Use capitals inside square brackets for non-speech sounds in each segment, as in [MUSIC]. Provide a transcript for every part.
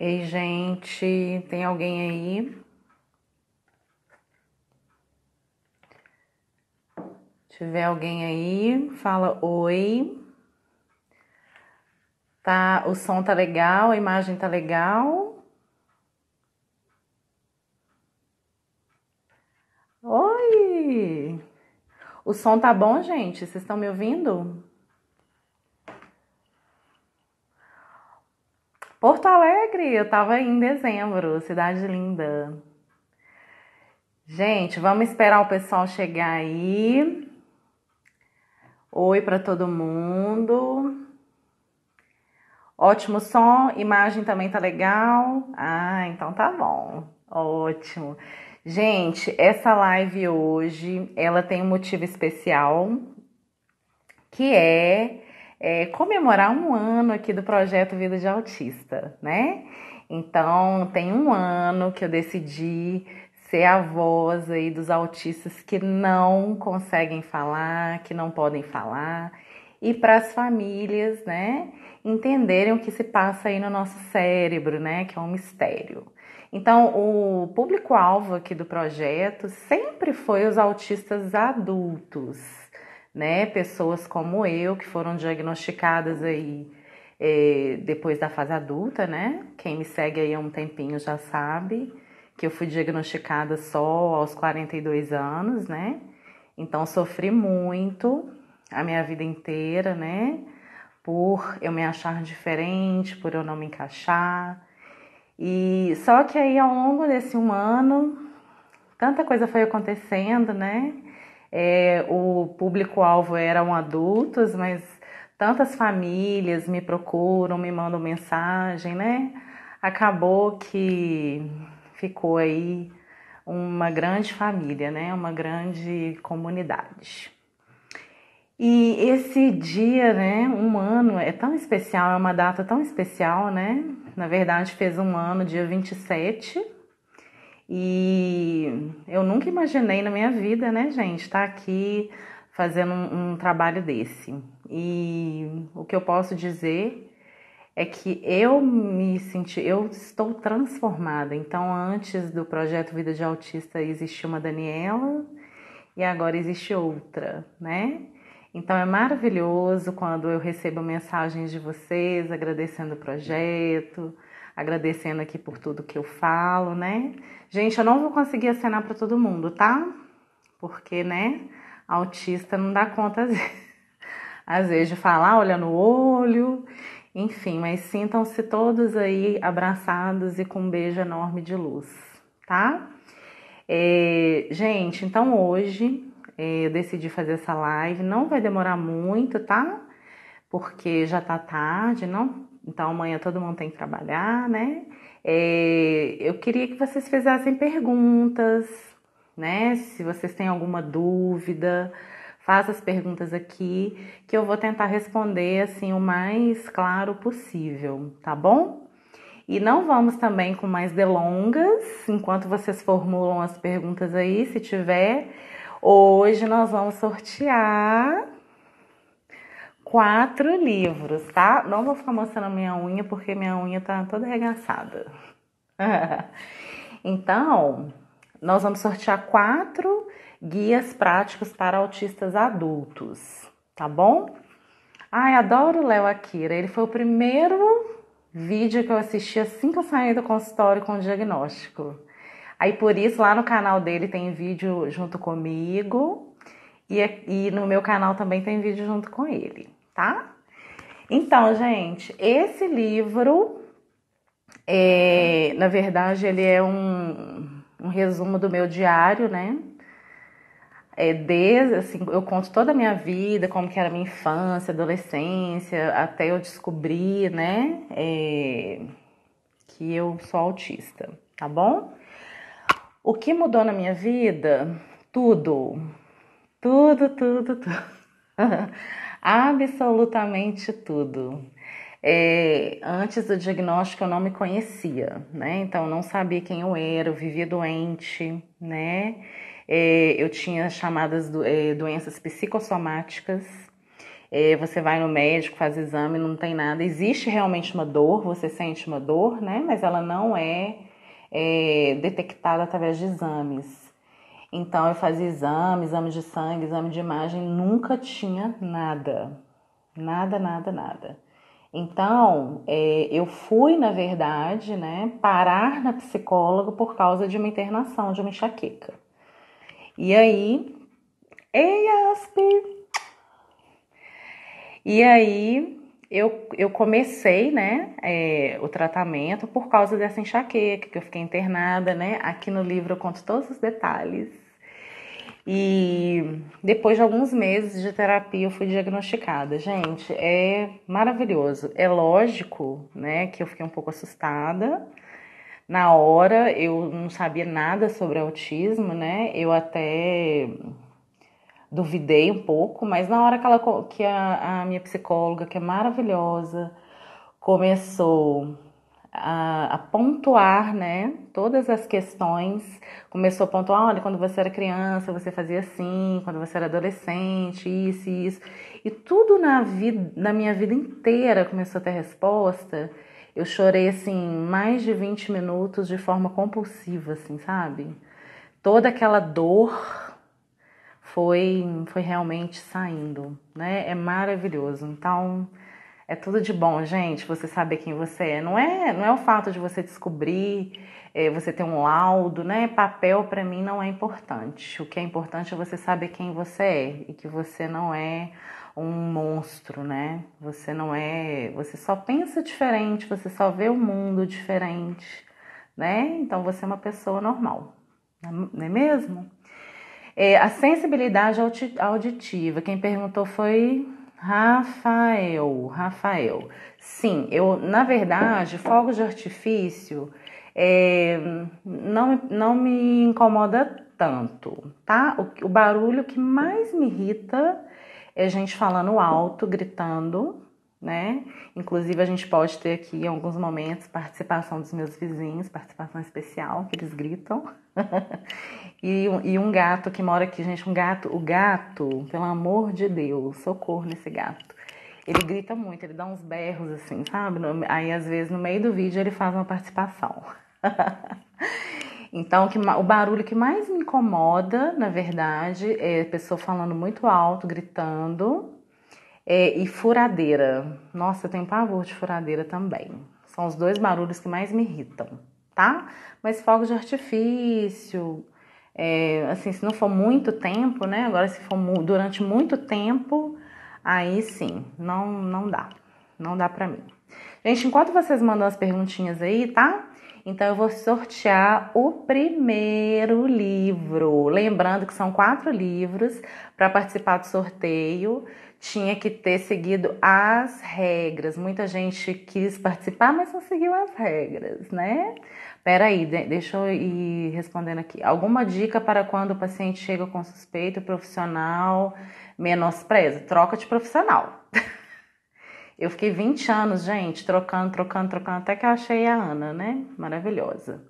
Ei, gente, tem alguém aí? Se tiver alguém aí, fala oi. Tá, o som tá legal, a imagem tá legal. Oi! O som tá bom, gente? Vocês estão me ouvindo? Porto Alegre, eu estava em dezembro, cidade linda. Gente, vamos esperar o pessoal chegar aí. Oi para todo mundo. Ótimo som, imagem também tá legal. Ah, então tá bom. Ótimo. Gente, essa live hoje, ela tem um motivo especial, que é é, comemorar um ano aqui do projeto Vida de Autista, né? Então, tem um ano que eu decidi ser a voz aí dos autistas que não conseguem falar, que não podem falar, e para as famílias, né, entenderem o que se passa aí no nosso cérebro, né, que é um mistério. Então, o público-alvo aqui do projeto sempre foi os autistas adultos, né? Pessoas como eu que foram diagnosticadas aí é, depois da fase adulta, né? Quem me segue aí há um tempinho já sabe que eu fui diagnosticada só aos 42 anos, né? Então sofri muito a minha vida inteira, né? Por eu me achar diferente, por eu não me encaixar. E só que aí ao longo desse um ano, tanta coisa foi acontecendo, né? É, o público-alvo eram adultos, mas tantas famílias me procuram, me mandam mensagem, né? Acabou que ficou aí uma grande família, né? Uma grande comunidade. E esse dia, né, um ano, é tão especial, é uma data tão especial, né? Na verdade, fez um ano, dia 27 e eu nunca imaginei na minha vida, né, gente, estar tá aqui fazendo um, um trabalho desse. E o que eu posso dizer é que eu me senti, eu estou transformada. Então, antes do projeto Vida de Autista existia uma Daniela e agora existe outra, né? Então é maravilhoso quando eu recebo mensagens de vocês agradecendo o projeto, agradecendo aqui por tudo que eu falo, né? Gente, eu não vou conseguir acenar para todo mundo, tá? Porque, né, autista não dá conta [LAUGHS] às vezes, de falar, olha no olho, enfim, mas sintam-se todos aí abraçados e com um beijo enorme de luz, tá? É, gente, então hoje é, eu decidi fazer essa live, não vai demorar muito, tá? Porque já tá tarde, não então amanhã todo mundo tem que trabalhar, né? É, eu queria que vocês fizessem perguntas, né? Se vocês têm alguma dúvida, faça as perguntas aqui que eu vou tentar responder assim o mais claro possível, tá bom? E não vamos também com mais delongas, enquanto vocês formulam as perguntas aí, se tiver. Hoje nós vamos sortear quatro livros, tá? Não vou ficar mostrando minha unha porque minha unha tá toda arregaçada. [LAUGHS] então, nós vamos sortear quatro guias práticos para autistas adultos, tá bom? Ai, adoro o Léo Akira. Ele foi o primeiro vídeo que eu assisti assim que eu saí do consultório com o diagnóstico. Aí por isso lá no canal dele tem vídeo junto comigo e, é, e no meu canal também tem vídeo junto com ele tá? Então, gente, esse livro, é, na verdade, ele é um, um resumo do meu diário, né? É, desde, assim, eu conto toda a minha vida, como que era a minha infância, adolescência, até eu descobrir, né, é, que eu sou autista, tá bom? O que mudou na minha vida? Tudo. Tudo, tudo, tudo. [LAUGHS] absolutamente tudo. É, antes do diagnóstico eu não me conhecia, né? Então eu não sabia quem eu era, eu vivia doente, né? É, eu tinha chamadas do, é, doenças psicossomáticas. É, você vai no médico, faz exame, não tem nada. Existe realmente uma dor, você sente uma dor, né? Mas ela não é, é detectada através de exames. Então eu fazia exame, exame de sangue, exame de imagem, nunca tinha nada. Nada, nada, nada. Então, é, eu fui, na verdade, né, parar na psicóloga por causa de uma internação, de uma enxaqueca. E aí, ei, Asp! E aí, eu, eu comecei, né, é, o tratamento por causa dessa enxaqueca, que eu fiquei internada, né. Aqui no livro eu conto todos os detalhes. E depois de alguns meses de terapia, eu fui diagnosticada. Gente, é maravilhoso. É lógico, né, que eu fiquei um pouco assustada. Na hora, eu não sabia nada sobre autismo, né? Eu até duvidei um pouco, mas na hora que, ela, que a, a minha psicóloga, que é maravilhosa, começou a, a, pontuar, né, todas as questões. Começou a pontuar, olha, quando você era criança, você fazia assim, quando você era adolescente, isso e isso. E tudo na vida, na minha vida inteira começou a ter resposta. Eu chorei assim mais de 20 minutos de forma compulsiva, assim, sabe? Toda aquela dor foi foi realmente saindo, né? É maravilhoso. Então, é tudo de bom, gente, você saber quem você é. Não é, não é o fato de você descobrir, é, você ter um laudo, né? Papel para mim não é importante. O que é importante é você saber quem você é e que você não é um monstro, né? Você não é, você só pensa diferente, você só vê o mundo diferente, né? Então você é uma pessoa normal, né? não é mesmo? É, a sensibilidade auditiva, quem perguntou foi Rafael, Rafael. Sim, eu, na verdade, fogos de artifício é, não, não me incomoda tanto, tá? O, o barulho que mais me irrita é a gente falando alto, gritando, né? Inclusive, a gente pode ter aqui em alguns momentos participação dos meus vizinhos, participação especial, que eles gritam. [LAUGHS] e, e, um gato que mora aqui, gente. Um gato, o gato, pelo amor de Deus, socorro nesse gato. Ele grita muito, ele dá uns berros assim, sabe? Aí às vezes no meio do vídeo ele faz uma participação. [LAUGHS] Então, que, o barulho que mais me incomoda, na verdade, é pessoa falando muito alto, gritando. É, e furadeira. Nossa, eu tenho pavor de furadeira também. São os dois barulhos que mais me irritam tá? Mas fogos de artifício, é, assim, se não for muito tempo, né? Agora, se for mu durante muito tempo, aí sim, não, não dá. Não dá pra mim. Gente, enquanto vocês mandam as perguntinhas aí, tá? Então eu vou sortear o primeiro livro. Lembrando que são quatro livros para participar do sorteio. Tinha que ter seguido as regras. Muita gente quis participar, mas não seguiu as regras, né? Peraí, deixa eu ir respondendo aqui. Alguma dica para quando o paciente chega com suspeito, o profissional menospreza? Troca de profissional. [LAUGHS] Eu fiquei 20 anos, gente, trocando, trocando, trocando, até que eu achei a Ana, né? Maravilhosa.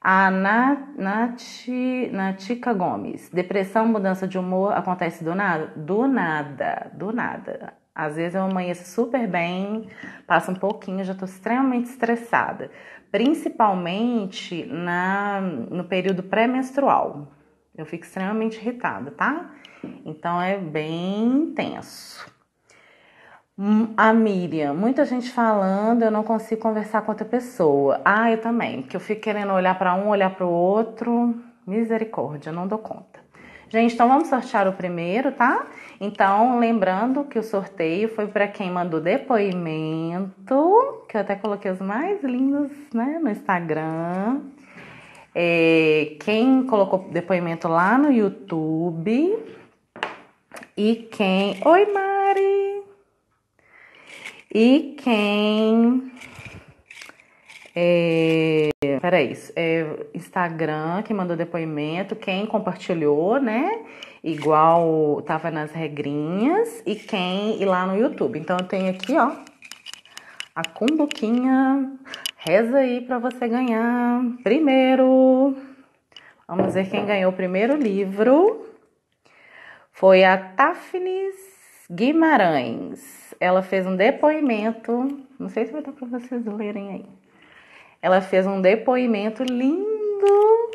A Nati, Natica Gomes. Depressão, mudança de humor acontece do nada? Do nada, do nada. Às vezes eu amanheço super bem, passa um pouquinho, já estou extremamente estressada. Principalmente na, no período pré-menstrual. Eu fico extremamente irritada, tá? Então é bem intenso a Miriam, muita gente falando, eu não consigo conversar com outra pessoa. Ah, eu também, que eu fico querendo olhar para um, olhar para o outro. Misericórdia, não dou conta. Gente, então vamos sortear o primeiro, tá? Então, lembrando que o sorteio foi para quem mandou depoimento, que eu até coloquei os mais lindos, né, no Instagram. É, quem colocou depoimento lá no YouTube. E quem. Oi, Mari! E quem. É, peraí, é Instagram que mandou depoimento, quem compartilhou, né? Igual tava nas regrinhas, e quem e lá no YouTube. Então eu tenho aqui, ó, a cumbuquinha. Reza aí para você ganhar primeiro. Vamos ver quem ganhou o primeiro livro. Foi a Tafnis Guimarães ela fez um depoimento, não sei se vai dar para vocês lerem aí. Ela fez um depoimento lindo,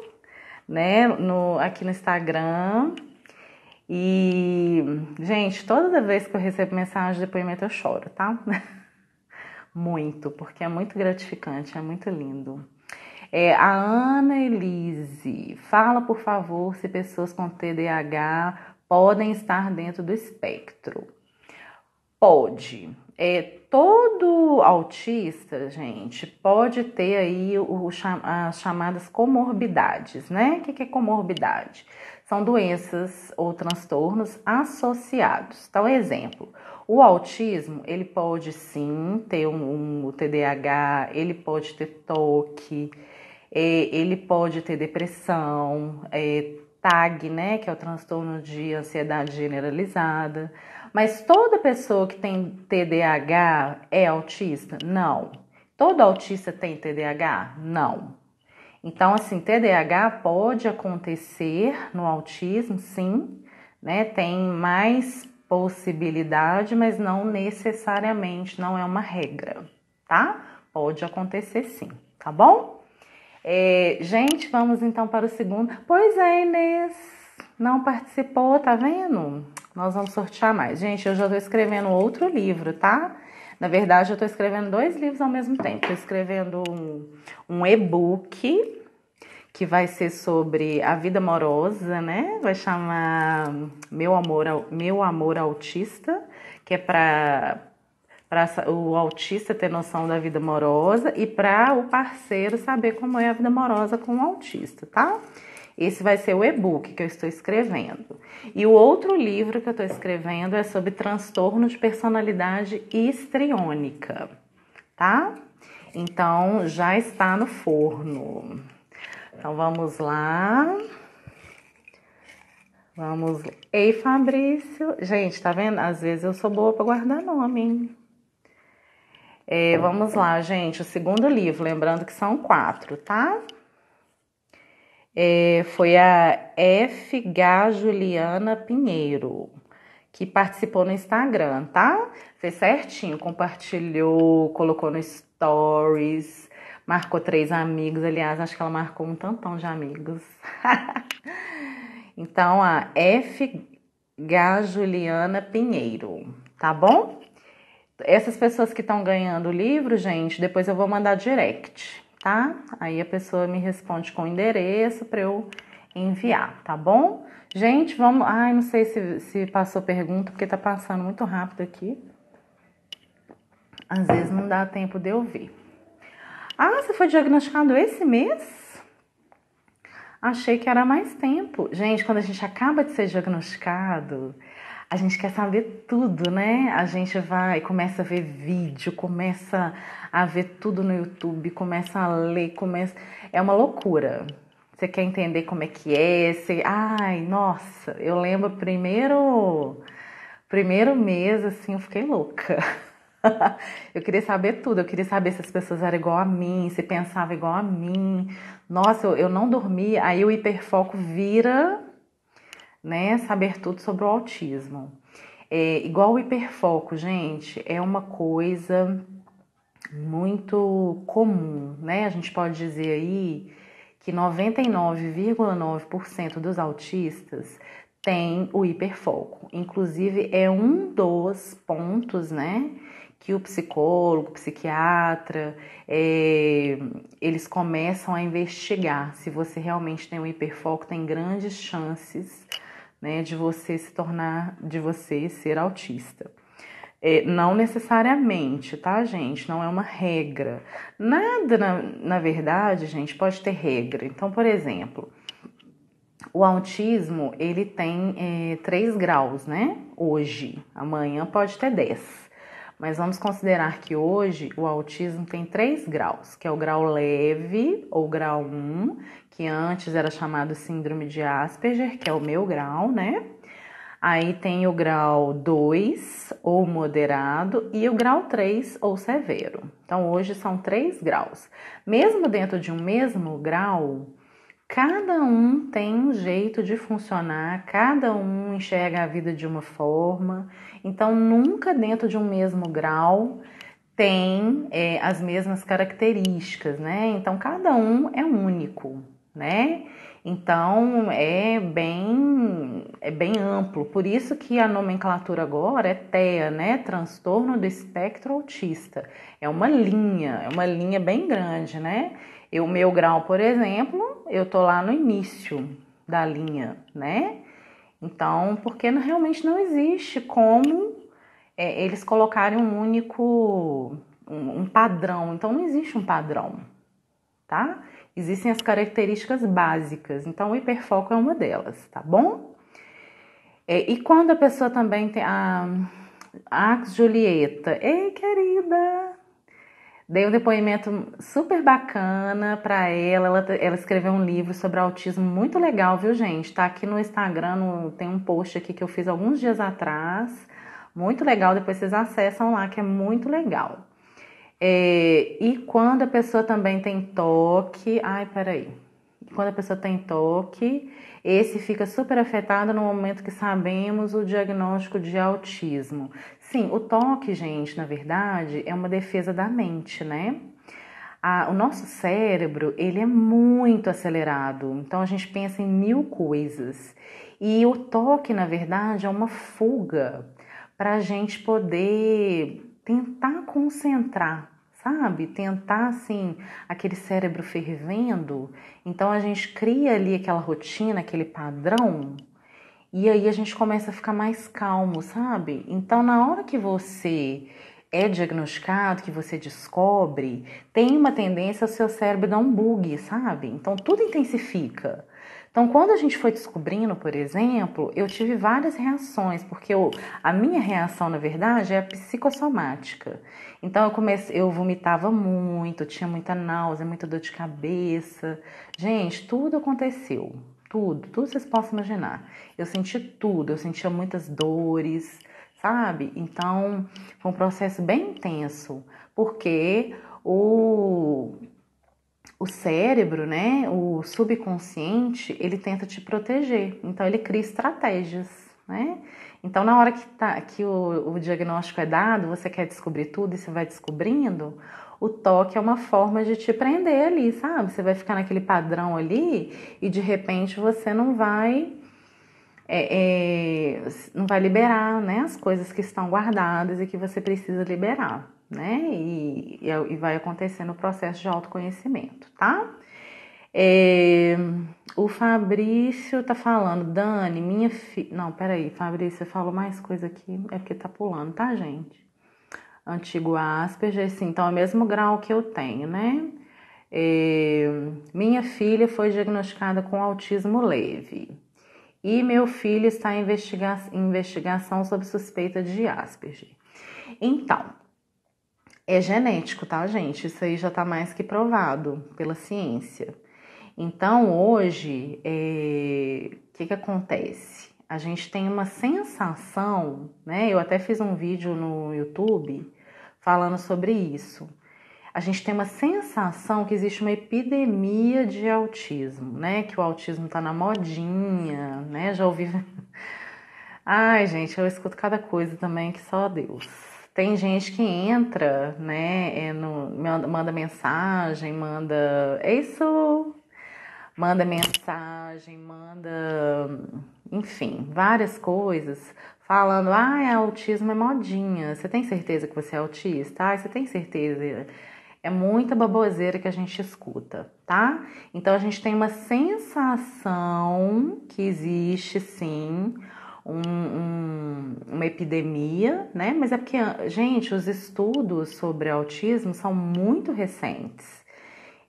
né, no, aqui no Instagram. E, gente, toda vez que eu recebo mensagem de depoimento eu choro, tá? [LAUGHS] muito, porque é muito gratificante, é muito lindo. É, a Ana Elise, fala por favor se pessoas com TDAH podem estar dentro do espectro. Pode. É, todo autista, gente, pode ter aí o, as chamadas comorbidades, né? O que é comorbidade? São doenças ou transtornos associados. Então, exemplo, o autismo, ele pode sim ter um, um TDAH, ele pode ter toque, é, ele pode ter depressão, é, TAG, né? Que é o transtorno de ansiedade generalizada mas toda pessoa que tem TDAH é autista? Não. Todo autista tem TDAH? Não. Então, assim, TDAH pode acontecer no autismo, sim, né? Tem mais possibilidade, mas não necessariamente, não é uma regra, tá? Pode acontecer sim, tá bom? É, gente, vamos então para o segundo. Pois é, Inês. Não participou, tá vendo? Nós vamos sortear mais. Gente, eu já tô escrevendo outro livro, tá? Na verdade, eu tô escrevendo dois livros ao mesmo tempo. Tô escrevendo um, um e-book que vai ser sobre a vida amorosa, né? Vai chamar Meu Amor, Meu Amor Autista, que é para para o autista ter noção da vida amorosa e para o parceiro saber como é a vida amorosa com o autista, tá? Esse vai ser o e-book que eu estou escrevendo. E o outro livro que eu estou escrevendo é sobre transtorno de personalidade histriônica, tá? Então já está no forno. Então vamos lá. Vamos. Ei, Fabrício. Gente, tá vendo? Às vezes eu sou boa para guardar nome, hein? É, vamos lá, gente. O segundo livro, lembrando que são quatro, tá? é, foi a F. G Juliana Pinheiro, que participou no Instagram, tá? Fez certinho, compartilhou, colocou no Stories, marcou três amigos. Aliás, acho que ela marcou um tantão de amigos. [LAUGHS] então, a F. G Juliana Pinheiro, tá bom? Essas pessoas que estão ganhando o livro, gente, depois eu vou mandar direct tá? Aí a pessoa me responde com o endereço para eu enviar, tá bom? Gente, vamos. Ai, não sei se, se passou pergunta, porque tá passando muito rápido aqui. Às vezes não dá tempo de eu ver. Ah, você foi diagnosticado esse mês? Achei que era mais tempo. Gente, quando a gente acaba de ser diagnosticado, a gente quer saber tudo, né? A gente vai, começa a ver vídeo, começa a ver tudo no YouTube, começa a ler, começa. É uma loucura. Você quer entender como é que é? Você... Ai, nossa, eu lembro primeiro, primeiro mês, assim, eu fiquei louca. [LAUGHS] eu queria saber tudo, eu queria saber se as pessoas eram igual a mim, se pensavam igual a mim. Nossa, eu, eu não dormi, aí o hiperfoco vira né? Saber tudo sobre o autismo. É, igual o hiperfoco, gente, é uma coisa muito comum, né? A gente pode dizer aí que 99,9% dos autistas tem o hiperfoco. Inclusive, é um dos pontos, né? Que o psicólogo, o psiquiatra, é, eles começam a investigar se você realmente tem o um hiperfoco, tem grandes chances né, de você se tornar, de você ser autista. É, não necessariamente, tá, gente? Não é uma regra. Nada, na, na verdade, gente, pode ter regra. Então, por exemplo, o autismo ele tem é, três graus, né? Hoje, amanhã pode ter 10. Mas vamos considerar que hoje o autismo tem três graus, que é o grau leve ou grau 1, que antes era chamado síndrome de Asperger, que é o meu grau, né? Aí tem o grau 2 ou moderado e o grau 3 ou severo. Então hoje são três graus. Mesmo dentro de um mesmo grau, Cada um tem um jeito de funcionar, cada um enxerga a vida de uma forma, então nunca dentro de um mesmo grau tem é, as mesmas características, né? Então cada um é único, né? Então é bem é bem amplo, por isso que a nomenclatura agora é TEA, né? Transtorno do espectro autista. É uma linha, é uma linha bem grande, né? E o meu grau, por exemplo, eu tô lá no início da linha, né? Então, porque realmente não existe como é, eles colocarem um único, um, um padrão. Então, não existe um padrão, tá? Existem as características básicas. Então, o hiperfoco é uma delas, tá bom? É, e quando a pessoa também tem a. Ah, Julieta. Ei, querida! Dei um depoimento super bacana para ela. ela. ela. escreveu um livro sobre autismo muito legal, viu, gente? Tá aqui no Instagram, no, tem um post aqui que eu fiz alguns dias atrás. Muito legal, depois vocês acessam lá, que é muito legal. É, e quando a pessoa também tem toque. Ai, peraí. Quando a pessoa tem toque, esse fica super afetado no momento que sabemos o diagnóstico de autismo. Sim, o toque, gente, na verdade, é uma defesa da mente, né? A, o nosso cérebro, ele é muito acelerado, então a gente pensa em mil coisas. E o toque, na verdade, é uma fuga para a gente poder tentar concentrar, sabe? Tentar, assim, aquele cérebro fervendo. Então a gente cria ali aquela rotina, aquele padrão e aí a gente começa a ficar mais calmo, sabe? Então, na hora que você é diagnosticado, que você descobre, tem uma tendência ao seu cérebro dar um bug, sabe? Então, tudo intensifica. Então, quando a gente foi descobrindo, por exemplo, eu tive várias reações, porque eu, a minha reação, na verdade, é psicossomática. Então, eu comecei, eu vomitava muito, tinha muita náusea, muita dor de cabeça. Gente, tudo aconteceu tudo, tudo vocês possam imaginar. Eu senti tudo, eu sentia muitas dores, sabe? Então, foi um processo bem intenso, porque o o cérebro, né, o subconsciente, ele tenta te proteger. Então ele cria estratégias, né? Então na hora que tá que o, o diagnóstico é dado, você quer descobrir tudo e você vai descobrindo, o toque é uma forma de te prender ali, sabe? Você vai ficar naquele padrão ali e de repente você não vai. É, é, não vai liberar né, as coisas que estão guardadas e que você precisa liberar, né? E, e é, vai acontecer no processo de autoconhecimento, tá? É, o Fabrício tá falando, Dani, minha filha. Não, peraí, Fabrício, falou mais coisa aqui, é porque tá pulando, tá, gente? antigo Asperger, assim, então é o mesmo grau que eu tenho, né? É, minha filha foi diagnosticada com autismo leve e meu filho está em investiga investigação sobre suspeita de Asperger. Então, é genético, tá, gente? Isso aí já está mais que provado pela ciência. Então, hoje, o é, que, que acontece? a gente tem uma sensação, né? Eu até fiz um vídeo no YouTube falando sobre isso. A gente tem uma sensação que existe uma epidemia de autismo, né? Que o autismo tá na modinha, né? Já ouvi. [LAUGHS] Ai, gente, eu escuto cada coisa também que só Deus. Tem gente que entra, né? É no, manda mensagem, manda. É isso, manda mensagem, manda, enfim, várias coisas falando: ah, autismo é modinha. Você tem certeza que você é autista? Ah, você tem certeza? É muita baboseira que a gente escuta, tá? Então a gente tem uma sensação que existe sim um, um, uma epidemia, né? Mas é porque, gente, os estudos sobre autismo são muito recentes.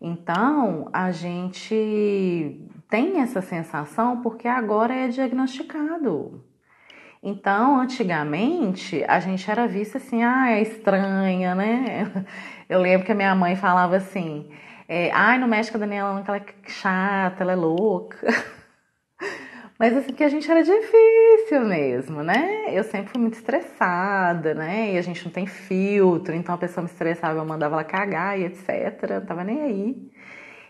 Então, a gente tem essa sensação porque agora é diagnosticado. Então, antigamente, a gente era vista assim, ah, é estranha, né? [LAUGHS] Eu lembro que a minha mãe falava assim, eh, ai, ah, no México a Daniela é chata, ela é louca. [LAUGHS] Mas assim, que a gente era difícil mesmo, né? Eu sempre fui muito estressada, né? E a gente não tem filtro, então a pessoa me estressava, eu mandava ela cagar e etc. não tava nem aí.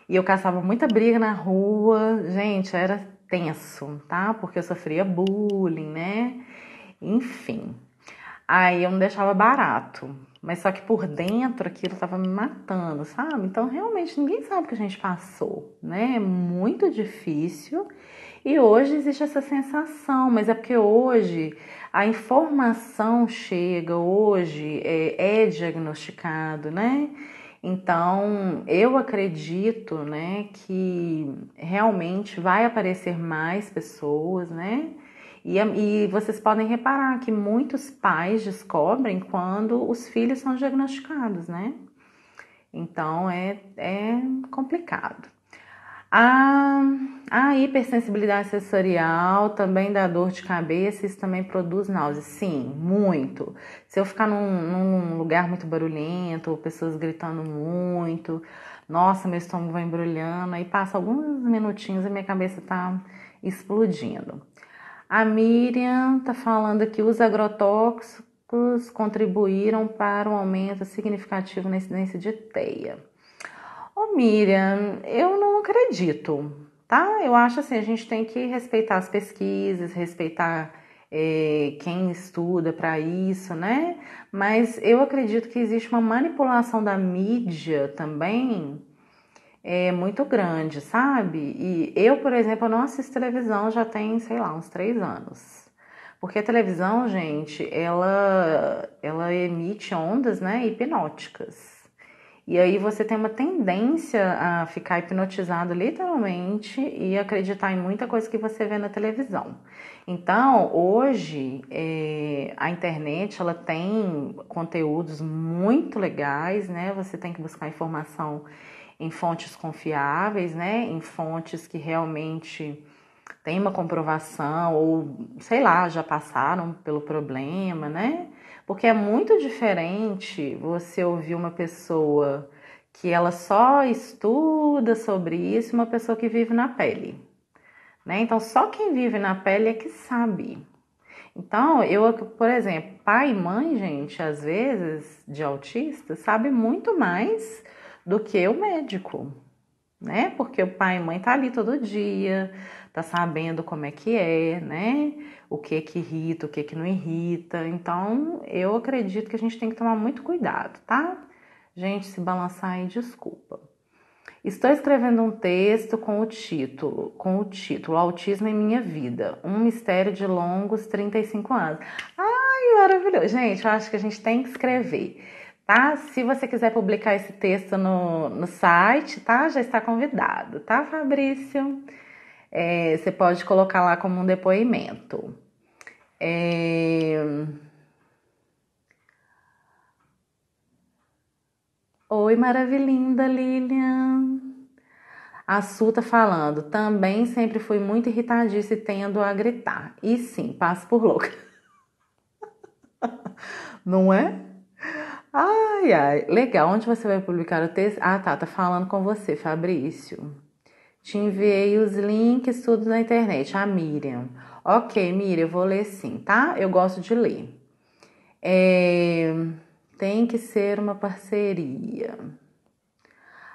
E eu caçava muita briga na rua, gente, era tenso, tá? Porque eu sofria bullying, né? Enfim. Aí eu não deixava barato. Mas só que por dentro aquilo estava me matando, sabe? Então realmente ninguém sabe o que a gente passou, né? É muito difícil. E hoje existe essa sensação, mas é porque hoje a informação chega, hoje é, é diagnosticado, né? Então, eu acredito, né, que realmente vai aparecer mais pessoas, né? E, e, vocês podem reparar que muitos pais descobrem quando os filhos são diagnosticados, né? Então, é, é complicado. A, a hipersensibilidade sensorial também dá dor de cabeça, isso também produz náuseas. Sim, muito. Se eu ficar num, num lugar muito barulhento, pessoas gritando muito, nossa, meu estômago vai embrulhando, aí passa alguns minutinhos e minha cabeça tá explodindo. A Miriam tá falando que os agrotóxicos contribuíram para um aumento significativo na incidência de teia. Ô oh, Miriam, eu não acredito, tá? Eu acho assim, a gente tem que respeitar as pesquisas, respeitar é, quem estuda para isso, né? Mas eu acredito que existe uma manipulação da mídia também é muito grande, sabe? E eu, por exemplo, não assisto televisão já tem, sei lá, uns três anos. Porque a televisão, gente, ela, ela emite ondas né, hipnóticas. E aí você tem uma tendência a ficar hipnotizado literalmente e acreditar em muita coisa que você vê na televisão. Então, hoje é, a internet ela tem conteúdos muito legais, né? Você tem que buscar informação em fontes confiáveis, né? Em fontes que realmente têm uma comprovação ou sei lá já passaram pelo problema, né? Porque é muito diferente você ouvir uma pessoa que ela só estuda sobre isso, uma pessoa que vive na pele. Né? Então, só quem vive na pele é que sabe. Então, eu, por exemplo, pai e mãe, gente, às vezes, de autista, sabe muito mais do que o médico, né? Porque o pai e mãe tá ali todo dia, tá sabendo como é que é, né? O que é que irrita, o que é que não irrita. Então, eu acredito que a gente tem que tomar muito cuidado, tá? Gente, se balançar aí, desculpa. Estou escrevendo um texto com o título, com o título Autismo em minha vida, um mistério de longos 35 anos. Ai, maravilhoso. Gente, eu acho que a gente tem que escrever tá? Se você quiser publicar esse texto no, no site, tá? Já está convidado, tá, Fabrício? é, você pode colocar lá como um depoimento. É... Oi, maravilhinda Lilian. A Su tá falando, também sempre fui muito irritadiça e tendo a gritar. E sim, passo por louca. [LAUGHS] Não é? Ai, ai. Legal, onde você vai publicar o texto? Ah, tá, tá falando com você, Fabrício. Te enviei os links, tudo na internet. A ah, Miriam. Ok, Miriam, eu vou ler sim, tá? Eu gosto de ler. É, tem que ser uma parceria.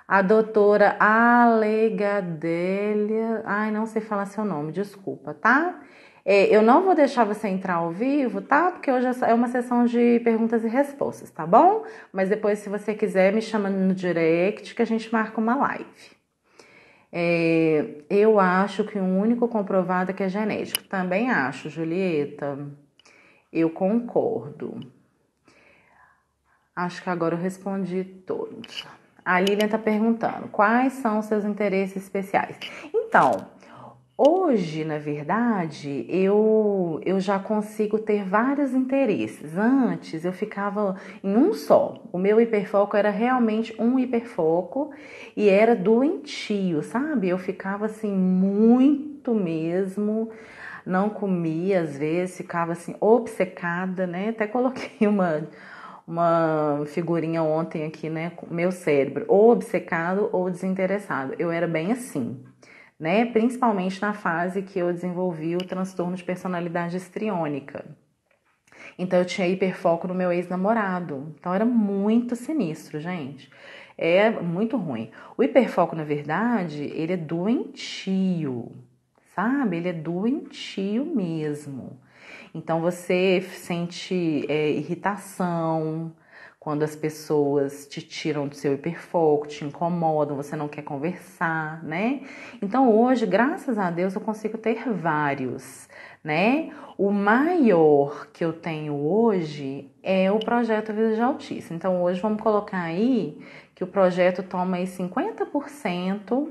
A doutora Alegadélia. Ai, não sei falar seu nome, desculpa, tá? É, eu não vou deixar você entrar ao vivo, tá? Porque hoje é, é uma sessão de perguntas e respostas, tá bom? Mas depois, se você quiser, me chama no direct que a gente marca uma live. É, eu acho que o único comprovado é que é genético. Também acho, Julieta. Eu concordo. Acho que agora eu respondi todos. A Lilian está perguntando: quais são seus interesses especiais? Então, Hoje, na verdade, eu, eu já consigo ter vários interesses. Antes eu ficava em um só. O meu hiperfoco era realmente um hiperfoco e era doentio, sabe? Eu ficava assim muito mesmo, não comia às vezes, ficava assim obcecada, né? Até coloquei uma uma figurinha ontem aqui, né? Meu cérebro, ou obcecado ou desinteressado. Eu era bem assim né? Principalmente na fase que eu desenvolvi o transtorno de personalidade histriônica. Então eu tinha hiperfoco no meu ex-namorado. Então era muito sinistro, gente. É muito ruim. O hiperfoco, na verdade, ele é doentio, sabe? Ele é doentio mesmo. Então você sente é, irritação, quando as pessoas te tiram do seu hiperfoco, te incomodam, você não quer conversar, né? Então hoje, graças a Deus, eu consigo ter vários, né? O maior que eu tenho hoje é o projeto Vida de Autista. Então hoje vamos colocar aí que o projeto toma aí 50%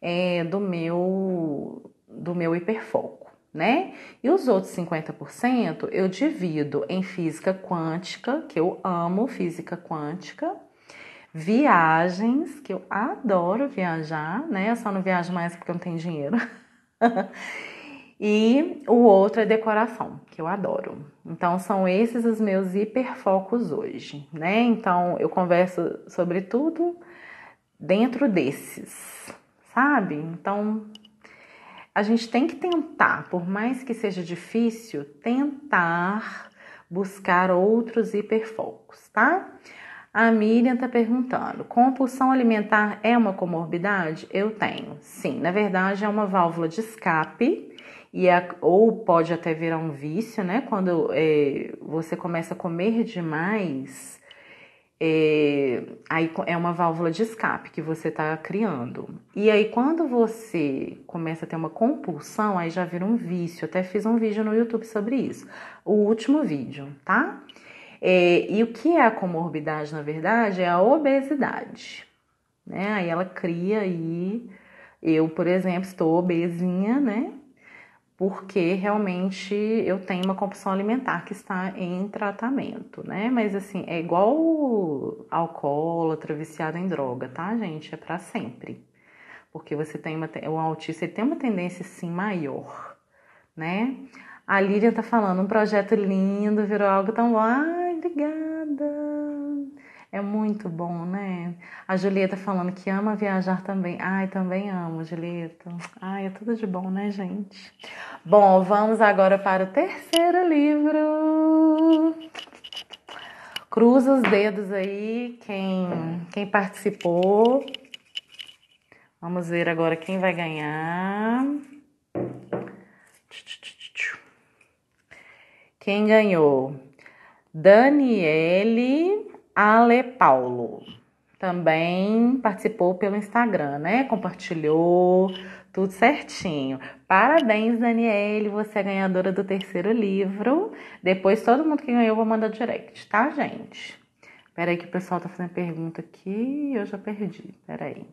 é, do meu do meu hiperfoco né? E os outros 50% eu divido em física quântica, que eu amo física quântica, viagens, que eu adoro viajar, né? Eu só não viajo mais porque eu não tenho dinheiro. [LAUGHS] e o outro é decoração, que eu adoro. Então são esses os meus hiperfocos hoje, né? Então eu converso sobre tudo dentro desses, sabe? Então a gente tem que tentar, por mais que seja difícil, tentar buscar outros hiperfocos, tá? A Miriam tá perguntando: compulsão alimentar é uma comorbidade? Eu tenho. Sim, na verdade é uma válvula de escape e é, ou pode até virar um vício, né? Quando é, você começa a comer demais é, aí é uma válvula de escape que você está criando. E aí, quando você começa a ter uma compulsão, aí já vira um vício. Até fiz um vídeo no YouTube sobre isso. O último vídeo, tá? É, e o que é a comorbidade, na verdade, é a obesidade. Né? Aí ela cria aí. Eu, por exemplo, estou obesinha, né? porque realmente eu tenho uma compulsão alimentar que está em tratamento, né? Mas assim, é igual alcoólatra viciada em droga, tá, gente? É para sempre. Porque você tem uma o autista tem uma tendência sim maior, né? A Lívia tá falando um projeto lindo, virou algo tão, ai, obrigada. É muito bom, né? A Julieta falando que ama viajar também. Ai, também amo, Julieta. Ai, é tudo de bom, né, gente? Bom, vamos agora para o terceiro livro. Cruza os dedos aí, quem, quem participou. Vamos ver agora quem vai ganhar. Quem ganhou? Daniele Ale Paulo também participou pelo Instagram, né? Compartilhou tudo certinho. Parabéns, Daniele, você é ganhadora do terceiro livro. Depois todo mundo que ganhou eu vou mandar direct, tá, gente? Peraí que o pessoal tá fazendo pergunta aqui, eu já perdi. Peraí.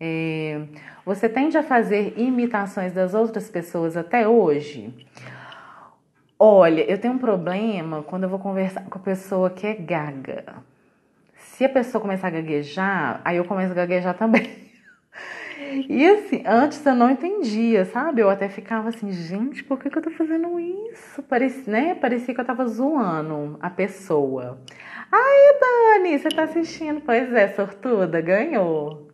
É, você tende a fazer imitações das outras pessoas até hoje? Olha, eu tenho um problema quando eu vou conversar com a pessoa que é gaga. Se a pessoa começar a gaguejar, aí eu começo a gaguejar também. [LAUGHS] E assim, antes eu não entendia, sabe? Eu até ficava assim, gente, por que, que eu tô fazendo isso? Parecia, né? Parecia que eu tava zoando a pessoa. Aí, Dani, você tá assistindo? Pois é, sortuda, ganhou.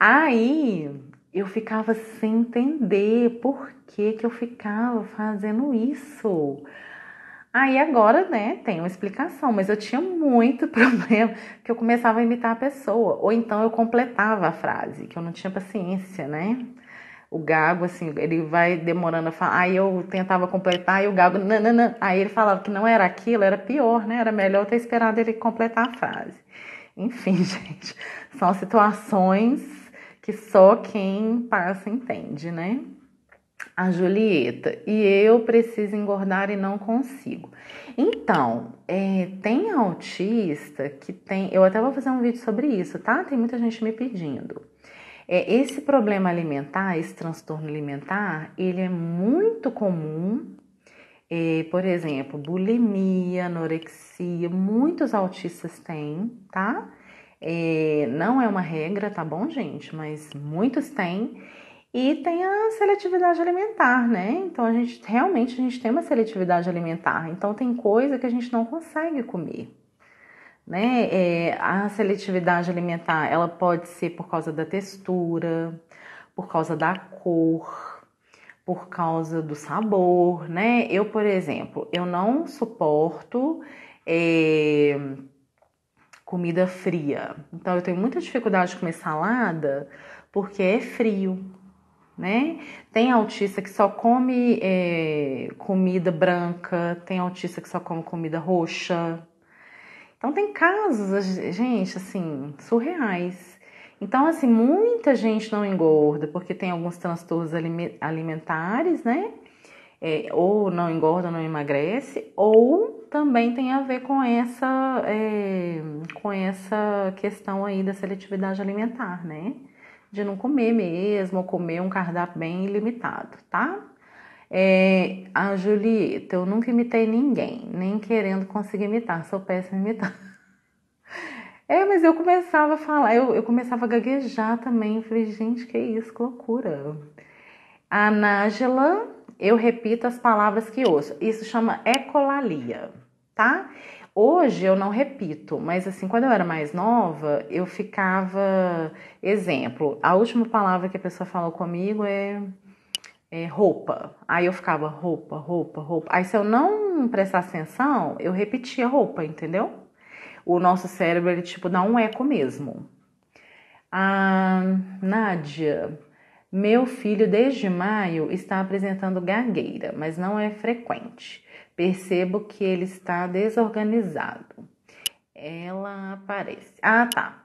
Aí eu ficava sem entender por que, que eu ficava fazendo isso. Aí agora, né, tem uma explicação, mas eu tinha muito [LAUGHS] problema que eu começava a imitar a pessoa, ou então eu completava a frase, que eu não tinha paciência, né? O gago, assim, ele vai demorando a falar. Aí eu tentava completar, e o gago, nananã. Aí ele falava que não era aquilo, era pior, né? Era melhor ter esperado ele completar a frase. Enfim, [LAUGHS] gente, são situações que só quem passa entende, né? A Julieta, e eu preciso engordar e não consigo. Então, é, tem autista que tem. Eu até vou fazer um vídeo sobre isso, tá? Tem muita gente me pedindo. É, esse problema alimentar, esse transtorno alimentar, ele é muito comum é, por exemplo, bulimia, anorexia, muitos autistas têm, tá? É, não é uma regra, tá bom, gente? Mas muitos têm. E tem a seletividade alimentar, né? Então a gente realmente a gente tem uma seletividade alimentar. Então tem coisa que a gente não consegue comer. Né? É, a seletividade alimentar ela pode ser por causa da textura, por causa da cor, por causa do sabor, né? Eu, por exemplo, eu não suporto é, comida fria. Então eu tenho muita dificuldade de comer salada porque é frio, né? Tem autista que só come é, comida branca, tem autista que só come comida roxa. Então tem casos, gente, assim, surreais. Então, assim, muita gente não engorda porque tem alguns transtornos alimentares, né? É, ou não engorda, não emagrece, ou também tem a ver com essa, é, com essa questão aí da seletividade alimentar, né? De não comer mesmo, ou comer um cardápio bem limitado, tá? É, a Julieta, eu nunca imitei ninguém, nem querendo conseguir imitar, sou péssima imitar. [LAUGHS] É, mas eu começava a falar, eu, eu começava a gaguejar também. Eu falei, gente, que isso, que loucura. A Nájila, eu repito as palavras que ouço. Isso chama ecolalia tá? Hoje eu não repito, mas assim, quando eu era mais nova, eu ficava. Exemplo, a última palavra que a pessoa falou comigo é, é roupa. Aí eu ficava roupa, roupa, roupa. Aí se eu não prestasse atenção, eu repetia roupa, entendeu? O nosso cérebro, ele tipo, dá um eco mesmo. A ah, Nádia, meu filho, desde maio, está apresentando gagueira, mas não é frequente. Percebo que ele está desorganizado. Ela aparece. Ah, tá.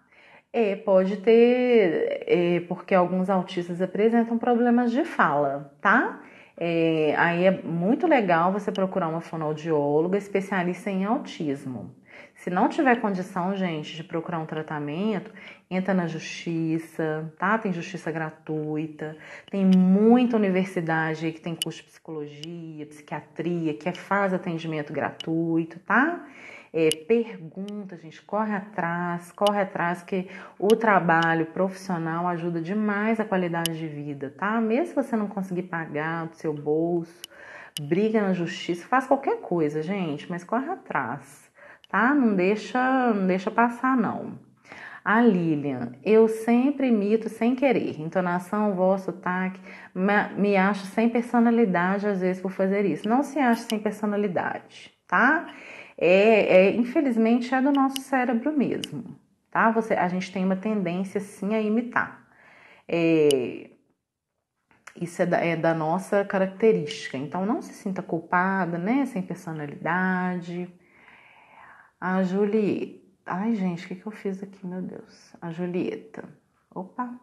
É, pode ter, é, porque alguns autistas apresentam problemas de fala, tá? É, aí é muito legal você procurar uma fonoaudióloga especialista em autismo. Se não tiver condição, gente, de procurar um tratamento, entra na justiça, tá? Tem justiça gratuita, tem muita universidade aí que tem curso de psicologia, psiquiatria, que é faz atendimento gratuito, tá? É, pergunta, gente, corre atrás, corre atrás, que o trabalho profissional ajuda demais a qualidade de vida, tá? Mesmo se você não conseguir pagar do seu bolso, briga na justiça, faz qualquer coisa, gente, mas corre atrás tá? Não deixa, não deixa passar não. A Lilian, eu sempre imito sem querer, entonação, voz, sotaque, me acho sem personalidade às vezes por fazer isso. Não se acha sem personalidade, tá? É, é infelizmente é do nosso cérebro mesmo, tá? Você, a gente tem uma tendência sim a imitar. É, isso é da, é da nossa característica. Então não se sinta culpada, né? Sem personalidade. A Julieta. Ai, gente, o que, que eu fiz aqui, meu Deus? A Julieta. Opa!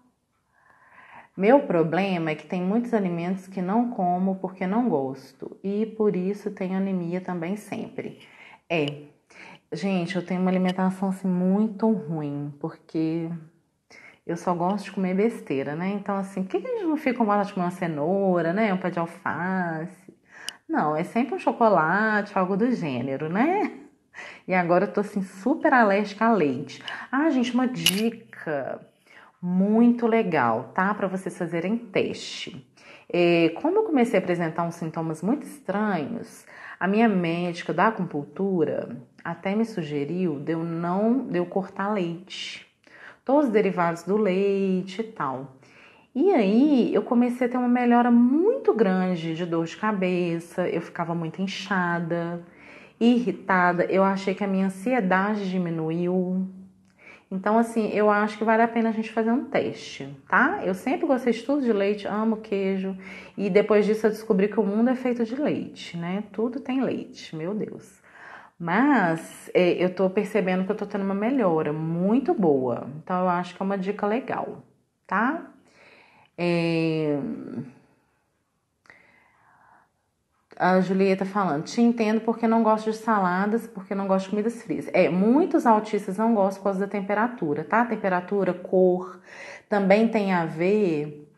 Meu problema é que tem muitos alimentos que não como porque não gosto e por isso tenho anemia também sempre. É, gente, eu tenho uma alimentação assim, muito ruim porque eu só gosto de comer besteira, né? Então, assim, por que a gente não fica com vontade de comer uma cenoura, né? Um pé de alface? Não, é sempre um chocolate, algo do gênero, né? E agora eu tô assim super alérgica a leite. Ah, gente, uma dica muito legal, tá? Para vocês fazerem teste. É, como eu comecei a apresentar uns sintomas muito estranhos, a minha médica da acupuntura até me sugeriu de eu não de eu cortar leite, todos os derivados do leite e tal. E aí eu comecei a ter uma melhora muito grande de dor de cabeça, eu ficava muito inchada irritada, eu achei que a minha ansiedade diminuiu. Então, assim, eu acho que vale a pena a gente fazer um teste, tá? Eu sempre gostei de tudo de leite, amo queijo. E depois disso eu descobri que o mundo é feito de leite, né? Tudo tem leite, meu Deus. Mas é, eu tô percebendo que eu tô tendo uma melhora muito boa. Então, eu acho que é uma dica legal, tá? É a Julieta falando, te entendo porque não gosto de saladas, porque não gosto de comidas frias. É, muitos autistas não gostam por causa da temperatura, tá? Temperatura, cor, também tem a ver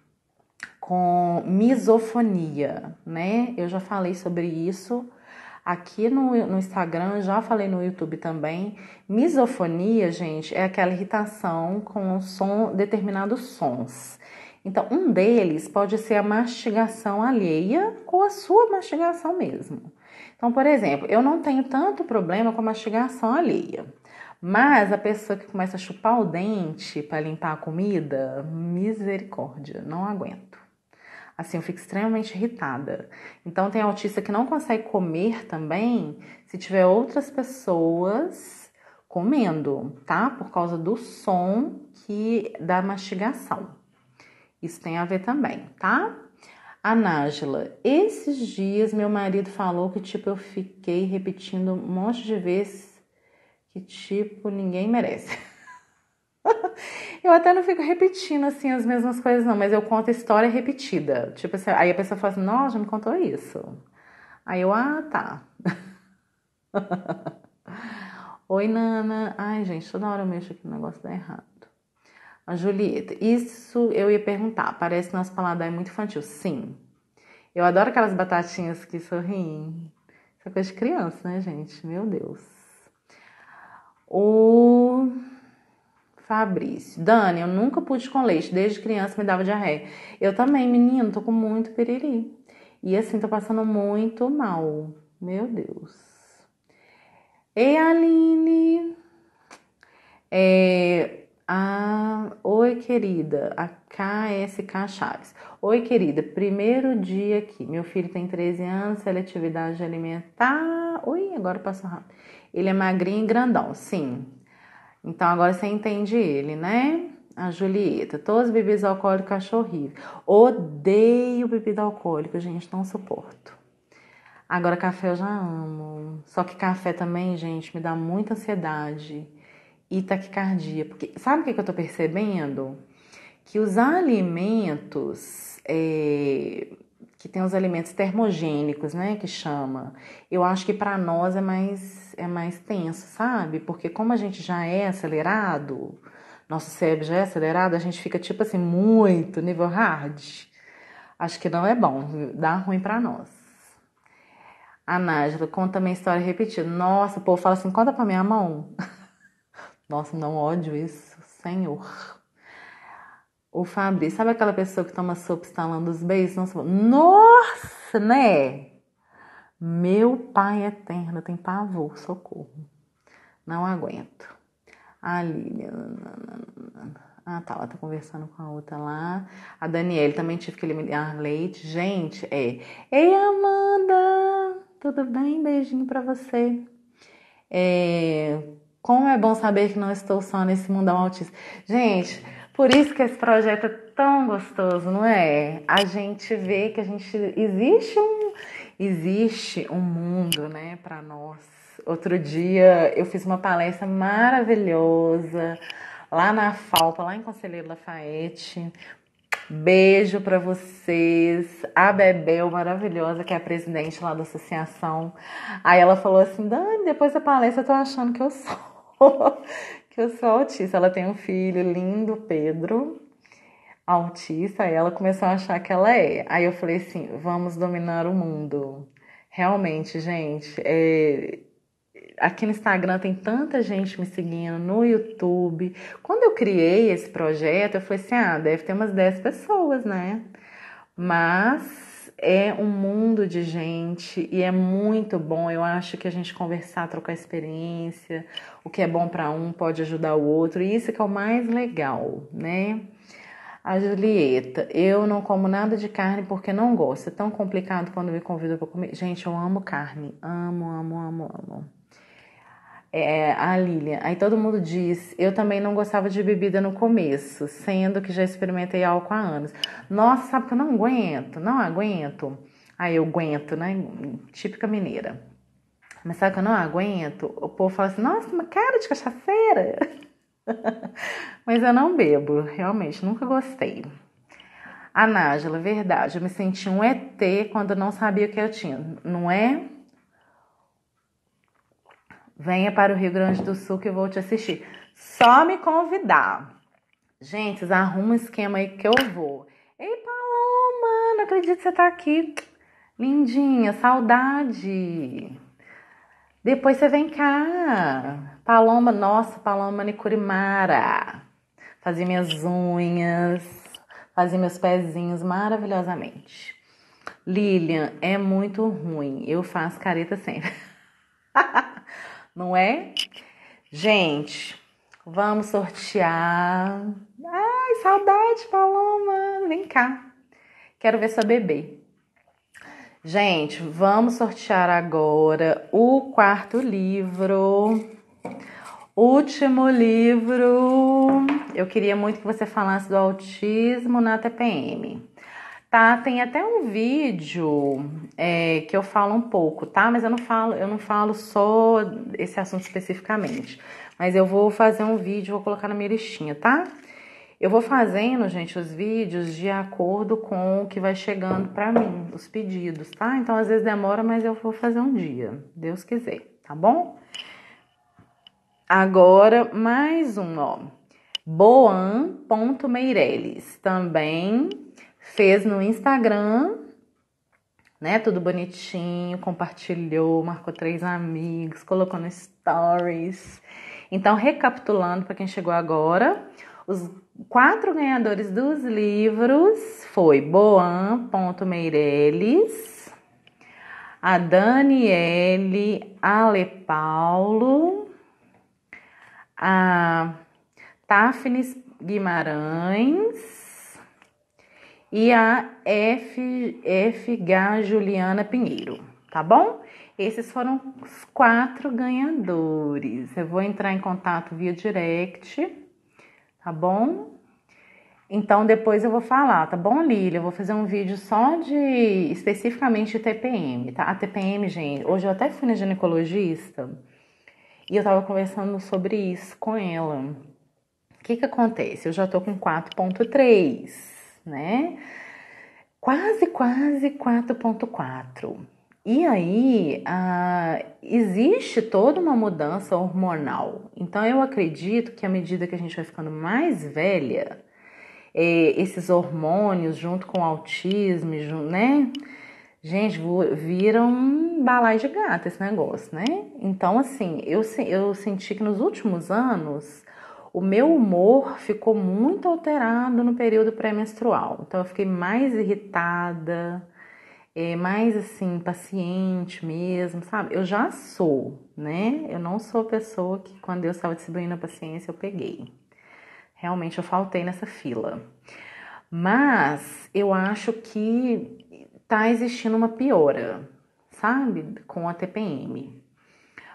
com misofonia, né? Eu já falei sobre isso aqui no, no Instagram, já falei no YouTube também. Misofonia, gente, é aquela irritação com som, determinados sons. Então, um deles pode ser a mastigação alheia ou a sua mastigação mesmo. Então, por exemplo, eu não tenho tanto problema com a mastigação alheia, mas a pessoa que começa a chupar o dente para limpar a comida, misericórdia, não aguento. Assim, eu fico extremamente irritada. Então, tem autista que não consegue comer também se tiver outras pessoas comendo, tá? Por causa do som que da mastigação. Isso tem a ver também, tá? A Nájila, esses dias meu marido falou que, tipo, eu fiquei repetindo um monte de vezes que, tipo, ninguém merece. [LAUGHS] eu até não fico repetindo, assim, as mesmas coisas, não, mas eu conto a história repetida. Tipo, aí a pessoa fala assim, nossa, já me contou isso. Aí eu, ah, tá. [LAUGHS] Oi, Nana. Ai, gente, toda hora eu mexo aqui, o negócio dá errado. A Julieta, isso eu ia perguntar. Parece que nosso paladar é muito infantil. Sim. Eu adoro aquelas batatinhas que sorriem. Isso é coisa de criança, né, gente? Meu Deus. O Fabrício. Dani, eu nunca pude com leite. Desde criança me dava diarreia. Eu também, menino, tô com muito piriri. E assim, tô passando muito mal. Meu Deus. Ei, Aline. É, ah, oi querida, a KSK Chaves. Oi querida, primeiro dia aqui. Meu filho tem 13 anos, seletividade alimentar. Ui, agora passou rápido. Ele é magrinho e grandão, sim. Então agora você entende ele, né? A Julieta, todos os bebês alcoólicos acham horrível. Odeio bebida alcoólica, gente, não suporto. Agora café eu já amo. Só que café também, gente, me dá muita ansiedade e taquicardia. Porque sabe o que, eu tô percebendo? Que os alimentos, é, que tem os alimentos termogênicos, né, que chama, eu acho que para nós é mais, é mais tenso, sabe? Porque como a gente já é acelerado, nosso cérebro já é acelerado, a gente fica tipo assim, muito nível hard. Acho que não é bom, dá ruim para nós. A Nájila conta minha história repetida. Nossa, o povo fala assim: conta pra minha mão. [LAUGHS] Nossa, não ódio isso, Senhor. O Fabrício, sabe aquela pessoa que toma sopa estalando os beijos? Nossa, nossa, né? Meu Pai eterno, tem pavor, socorro. Não aguento. A Lilian. Ah, tá, ela tá conversando com a outra lá. A Daniele também tive que eliminar leite. Gente, é. Ei, Amanda! Tudo bem? Beijinho pra você. É, como é bom saber que não estou só nesse mundão autista. Gente, por isso que esse projeto é tão gostoso, não é? A gente vê que a gente existe um existe um mundo, né, para nós. Outro dia eu fiz uma palestra maravilhosa lá na Falpa, lá em Conselheiro Lafayette, Beijo para vocês. A Bebel maravilhosa, que é a presidente lá da associação. Aí ela falou assim: Dani, depois da palestra eu tô achando que eu sou. [LAUGHS] que eu sou autista. Ela tem um filho lindo, Pedro, autista. Aí ela começou a achar que ela é. Aí eu falei assim: vamos dominar o mundo. Realmente, gente, é, aqui no Instagram tem tanta gente me seguindo, no YouTube. Quando eu criei esse projeto, eu falei assim: ah, deve ter umas 10 pessoas, né? Mas é um mundo de gente e é muito bom. Eu acho que a gente conversar, trocar experiência, o que é bom para um pode ajudar o outro, e isso que é o mais legal, né? A Julieta, eu não como nada de carne porque não gosto. É tão complicado quando me convidam para comer. Gente, eu amo carne. Amo, amo, amo, amo é, a Lilian. Aí todo mundo diz: eu também não gostava de bebida no começo, sendo que já experimentei álcool há anos. Nossa, sabe que eu não aguento, não aguento. Aí eu aguento, né? Típica mineira. Mas sabe que eu não aguento? O povo fala assim: nossa, uma cara de cachaceira. [LAUGHS] Mas eu não bebo, realmente, nunca gostei. A Nájila, verdade, eu me senti um ET quando não sabia o que eu tinha. Não é? Venha para o Rio Grande do Sul que eu vou te assistir. Só me convidar. Gente, arruma um esquema aí que eu vou. Ei, Paloma, não acredito que você tá aqui. Lindinha, saudade. Depois você vem cá. Paloma, nossa, Paloma Nicurimara. fazer minhas unhas, fazer meus pezinhos maravilhosamente. Lilian, é muito ruim. Eu faço careta sempre. [LAUGHS] não é? Gente, vamos sortear. Ai, saudade, Paloma. Vem cá. Quero ver sua bebê. Gente, vamos sortear agora o quarto livro. Último livro. Eu queria muito que você falasse do autismo na TPM. Tá, tem até um vídeo é, que eu falo um pouco, tá? Mas eu não falo, eu não falo só esse assunto especificamente. Mas eu vou fazer um vídeo, vou colocar na minha listinha, tá? Eu vou fazendo, gente, os vídeos de acordo com o que vai chegando para mim, os pedidos, tá? Então às vezes demora, mas eu vou fazer um dia, Deus quiser, tá bom? Agora mais um, ó. Boan.meireles também fez no Instagram, né? Tudo bonitinho, compartilhou, marcou três amigos, colocou no Stories. Então, recapitulando para quem chegou agora, os quatro ganhadores dos livros foi Boan.meireles, a Daniele Ale Paulo, a Tafnis Guimarães e a F, Juliana Pinheiro, tá bom? Esses foram os quatro ganhadores. Eu vou entrar em contato via direct, tá bom? Então depois eu vou falar, tá bom, Lília? Eu vou fazer um vídeo só de especificamente de TPM, tá? A TPM, gente, hoje eu até fui na ginecologista e eu tava conversando sobre isso com ela. O que que acontece? Eu já tô com 4.3 né? Quase, quase 4,4. E aí, ah, existe toda uma mudança hormonal. Então, eu acredito que à medida que a gente vai ficando mais velha, eh, esses hormônios, junto com o autismo, né? Gente, viram um balai de gata esse negócio, né? Então, assim, eu, eu senti que nos últimos anos o meu humor ficou muito alterado no período pré-menstrual. Então eu fiquei mais irritada, é, mais assim, paciente mesmo, sabe? Eu já sou, né? Eu não sou pessoa que quando eu estava distribuindo a paciência eu peguei. Realmente eu faltei nessa fila. Mas eu acho que tá existindo uma piora, sabe? Com a TPM.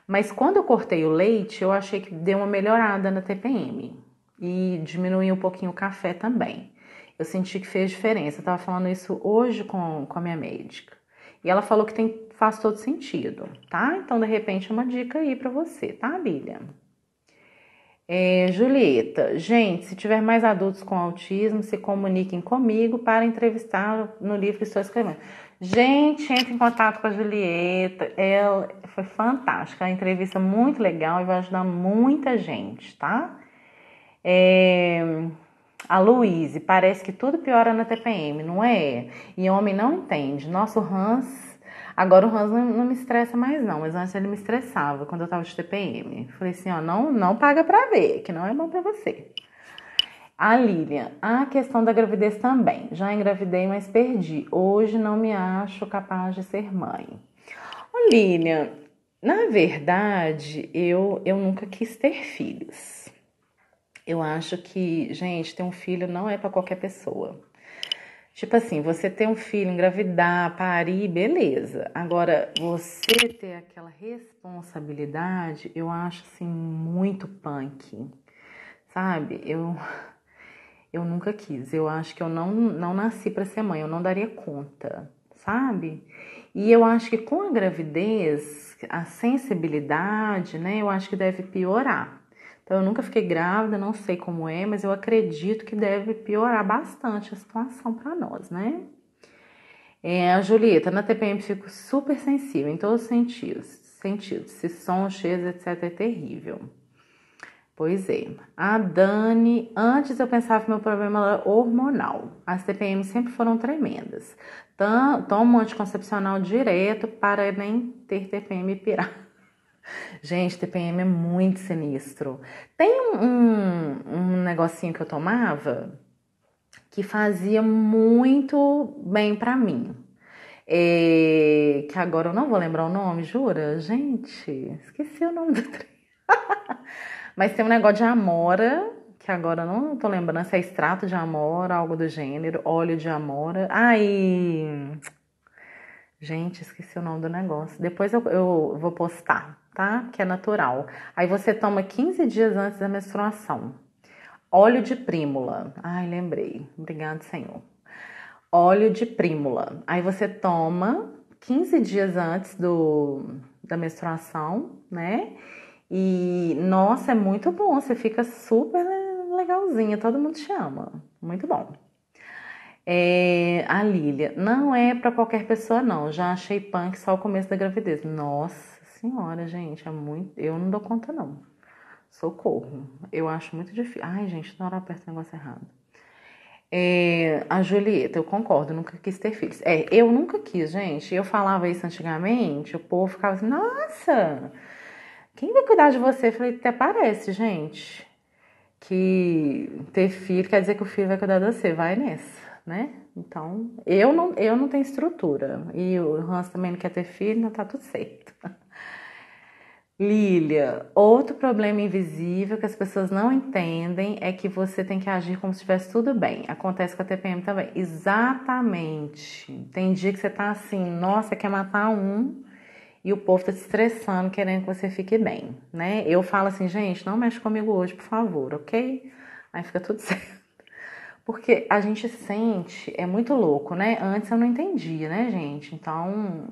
Mas quando eu cortei o leite, eu achei que deu uma melhorada na TPM e diminui um pouquinho o café também. Eu senti que fez diferença. Eu tava falando isso hoje com, com a minha médica. E ela falou que tem, faz todo sentido, tá? Então, de repente, é uma dica aí para você, tá, Bíblia? É, Julieta, gente, se tiver mais adultos com autismo, se comuniquem comigo para entrevistar no livro que estou escrevendo. Gente, entre em contato com a Julieta. Ela foi fantástica, a entrevista muito legal e vai ajudar muita gente, tá? É... A Luíse, parece que tudo piora na TPM, não é? E homem não entende. Nosso Hans. Agora o Hans não, não me estressa mais, não, mas antes ele me estressava quando eu tava de TPM. Falei assim: ó, não, não paga pra ver, que não é bom pra você. A Lilian, a questão da gravidez também. Já engravidei, mas perdi. Hoje não me acho capaz de ser mãe. Ô Lilian, na verdade, eu, eu nunca quis ter filhos. Eu acho que, gente, ter um filho não é para qualquer pessoa. Tipo assim, você ter um filho, engravidar, parir, beleza. Agora, você ter aquela responsabilidade, eu acho assim muito punk. Sabe? Eu eu nunca quis. Eu acho que eu não, não nasci para ser mãe, eu não daria conta, sabe? E eu acho que com a gravidez, a sensibilidade, né, eu acho que deve piorar. Então eu nunca fiquei grávida, não sei como é, mas eu acredito que deve piorar bastante a situação para nós, né? É, a Julieta, na TPM fico super sensível em todos os sentidos, sentidos. Se som, cheiro, etc, é terrível. Pois é. A Dani, antes eu pensava que meu problema era hormonal. As TPM sempre foram tremendas. Tomo anticoncepcional direto para nem ter TPM pirar. [LAUGHS] Gente, TPM é muito sinistro. Tem um, um negocinho que eu tomava que fazia muito bem para mim. É, que agora eu não vou lembrar o nome, jura? Gente, esqueci o nome do trem. [LAUGHS] Mas tem um negócio de amora, que agora não tô lembrando se é extrato de amora, algo do gênero, óleo de amora. Ai. Gente, esqueci o nome do negócio. Depois eu, eu vou postar, tá? Que é natural. Aí você toma 15 dias antes da menstruação. Óleo de prímula. Ai, lembrei. Obrigado, Senhor. Óleo de prímula. Aí você toma 15 dias antes do, da menstruação, né? E nossa, é muito bom, você fica super legalzinha, todo mundo te ama. Muito bom. É, a Lília, não é para qualquer pessoa, não. Já achei punk só o começo da gravidez. Nossa senhora, gente, é muito. Eu não dou conta, não. Socorro. Eu acho muito difícil. Ai, gente, na hora aperta o negócio errado. É, a Julieta, eu concordo, nunca quis ter filhos. É, eu nunca quis, gente. Eu falava isso antigamente, o povo ficava assim, nossa! Quem vai cuidar de você? Eu falei, até parece, gente. Que ter filho quer dizer que o filho vai cuidar de você, vai nessa, né? Então, eu não, eu não tenho estrutura. E o Hans também não quer ter filho, não tá tudo certo. Lilia, [LAUGHS] outro problema invisível que as pessoas não entendem é que você tem que agir como se estivesse tudo bem. Acontece com a TPM também. Exatamente. Tem dia que você tá assim, nossa, quer matar um, e o povo tá te estressando, querendo que você fique bem, né? Eu falo assim, gente, não mexe comigo hoje, por favor, ok? Aí fica tudo [LAUGHS] certo. Porque a gente sente, é muito louco, né? Antes eu não entendia, né, gente? Então,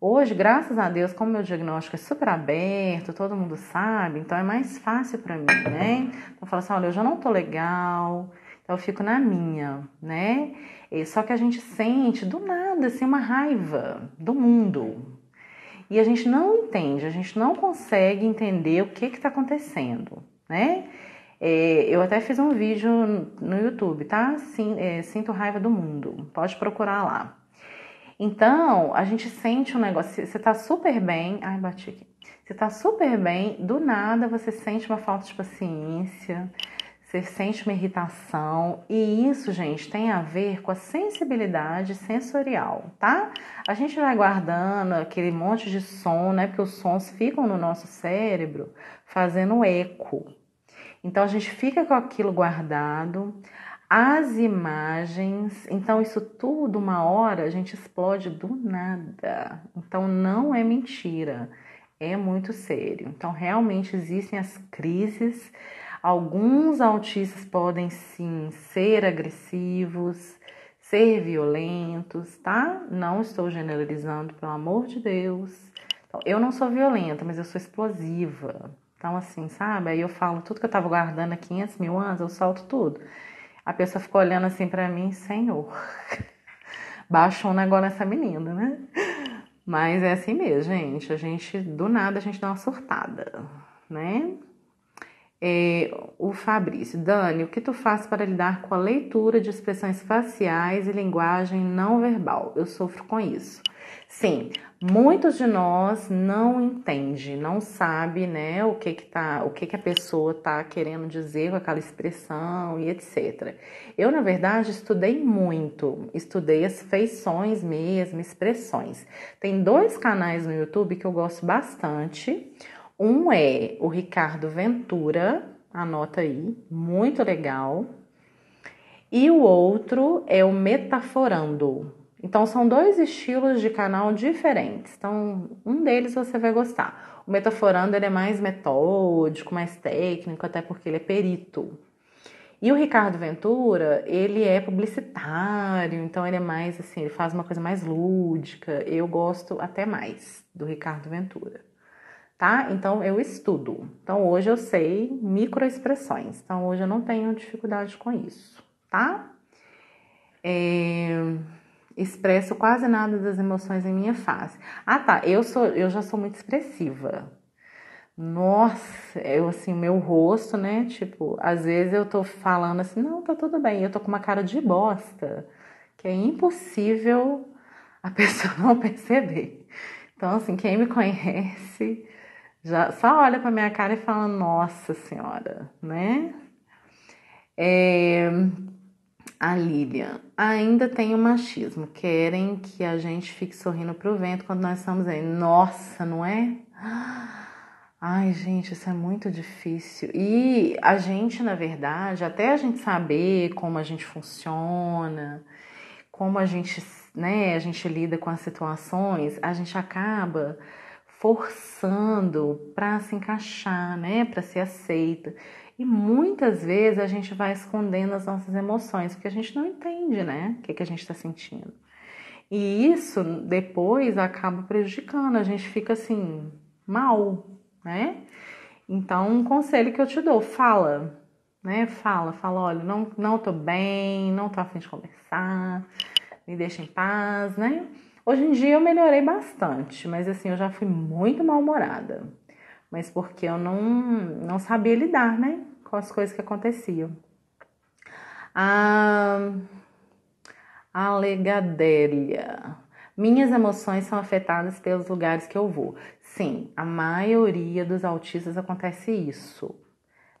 hoje, graças a Deus, como meu diagnóstico é super aberto, todo mundo sabe, então é mais fácil para mim, né? Então, falo assim: olha, eu já não tô legal, então eu fico na minha, né? E só que a gente sente do nada, assim, uma raiva do mundo, e a gente não entende, a gente não consegue entender o que está acontecendo, né? É, eu até fiz um vídeo no YouTube, tá? Sim, é, Sinto raiva do mundo, pode procurar lá. Então, a gente sente um negócio, você tá super bem, ai, bati aqui. Você tá super bem, do nada você sente uma falta de paciência, você sente uma irritação e isso, gente, tem a ver com a sensibilidade sensorial, tá? A gente vai guardando aquele monte de som, né? Porque os sons ficam no nosso cérebro fazendo eco. Então a gente fica com aquilo guardado, as imagens. Então isso tudo uma hora a gente explode do nada. Então não é mentira, é muito sério. Então realmente existem as crises Alguns autistas podem sim ser agressivos, ser violentos, tá? Não estou generalizando, pelo amor de Deus. Então, eu não sou violenta, mas eu sou explosiva. Então, assim, sabe? Aí eu falo tudo que eu tava guardando há 500 mil anos, eu solto tudo. A pessoa ficou olhando assim para mim, senhor. [LAUGHS] Baixou um negócio nessa menina, né? Mas é assim mesmo, gente. A gente, do nada, a gente dá uma surtada, né? é, o Fabrício. Dani, o que tu faz para lidar com a leitura de expressões faciais e linguagem não verbal? Eu sofro com isso. Sim, muitos de nós não entendem, não sabe, né, o que que tá, o que que a pessoa tá querendo dizer com aquela expressão e etc. Eu, na verdade, estudei muito, estudei as feições mesmo, expressões. Tem dois canais no YouTube que eu gosto bastante. Um é o Ricardo Ventura, anota aí, muito legal. E o outro é o Metaforando. Então são dois estilos de canal diferentes. Então um deles você vai gostar. O Metaforando ele é mais metódico, mais técnico, até porque ele é perito. E o Ricardo Ventura, ele é publicitário, então ele é mais assim, ele faz uma coisa mais lúdica. Eu gosto até mais do Ricardo Ventura tá? Então eu estudo. Então hoje eu sei microexpressões. Então hoje eu não tenho dificuldade com isso, tá? É, expresso quase nada das emoções em minha face. Ah, tá. Eu sou, eu já sou muito expressiva. Nossa, eu assim, meu rosto, né? Tipo, às vezes eu tô falando assim, não, tá tudo bem, eu tô com uma cara de bosta, que é impossível a [LAUGHS] pessoa não perceber. Então, assim, quem me conhece já só olha para minha cara e fala: Nossa Senhora, né? É, a Lília, ainda tem o machismo. Querem que a gente fique sorrindo pro vento quando nós estamos aí. Nossa, não é? Ai, gente, isso é muito difícil. E a gente, na verdade, até a gente saber como a gente funciona, como a gente, né, a gente lida com as situações, a gente acaba forçando para se encaixar, né, para ser aceita. E muitas vezes a gente vai escondendo as nossas emoções, porque a gente não entende, né, o que, que a gente está sentindo. E isso depois acaba prejudicando, a gente fica assim, mal, né? Então, um conselho que eu te dou, fala, né? Fala, fala, olha, não, não tô bem, não tô afim de conversar, me deixa em paz, né? Hoje em dia eu melhorei bastante, mas assim, eu já fui muito mal-humorada. Mas porque eu não, não sabia lidar, né? Com as coisas que aconteciam. A alegadélia. Minhas emoções são afetadas pelos lugares que eu vou. Sim, a maioria dos autistas acontece isso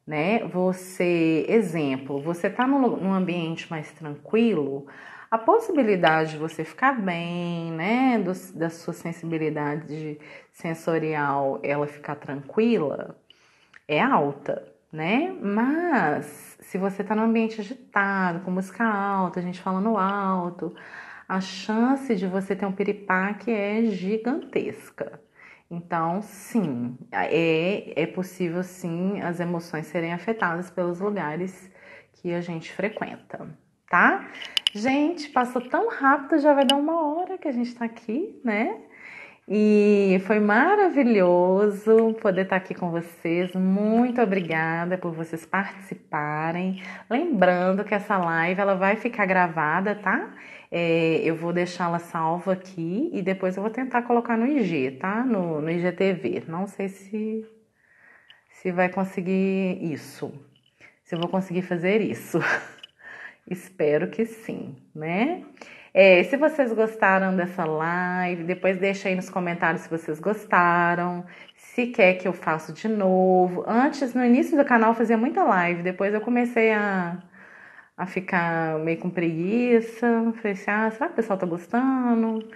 né? Você, exemplo, você tá num, num ambiente mais tranquilo, a possibilidade de você ficar bem, né, do, da sua sensibilidade sensorial, ela ficar tranquila, é alta, né? Mas se você está num ambiente agitado, com música alta, a gente falando alto, a chance de você ter um piripaque é gigantesca. Então, sim, é, é possível sim as emoções serem afetadas pelos lugares que a gente frequenta tá? Gente, passou tão rápido, já vai dar uma hora que a gente tá aqui, né? E foi maravilhoso poder estar tá aqui com vocês. Muito obrigada por vocês participarem. Lembrando que essa live ela vai ficar gravada, tá? É, eu vou deixá-la salva aqui e depois eu vou tentar colocar no IG, tá? No, no IGTV. Não sei se se vai conseguir isso. Se eu vou conseguir fazer isso. [LAUGHS] Espero que sim, né? É, se vocês gostaram dessa live, depois deixa aí nos comentários se vocês gostaram, se quer que eu faça de novo. Antes, no início do canal, fazia muita live, depois eu comecei a, a ficar meio com preguiça. Falei assim, ah, será que o pessoal tá gostando?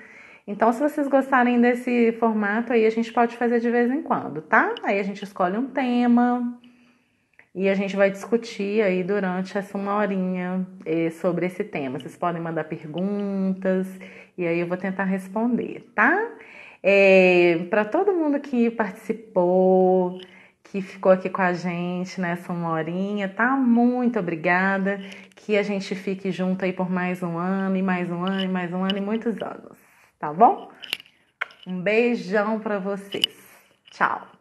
Então, se vocês gostarem desse formato aí, a gente pode fazer de vez em quando, tá? Aí a gente escolhe um tema e a gente vai discutir aí durante essa uma horinha eh, sobre esse tema. Vocês podem mandar perguntas e aí eu vou tentar responder, tá? É, Para todo mundo que participou, que ficou aqui com a gente nessa uma horinha, tá? Muito obrigada. Que a gente fique junto aí por mais um ano, e mais um ano, e mais um ano, e muitos anos, tá bom? Um beijão para vocês. Tchau.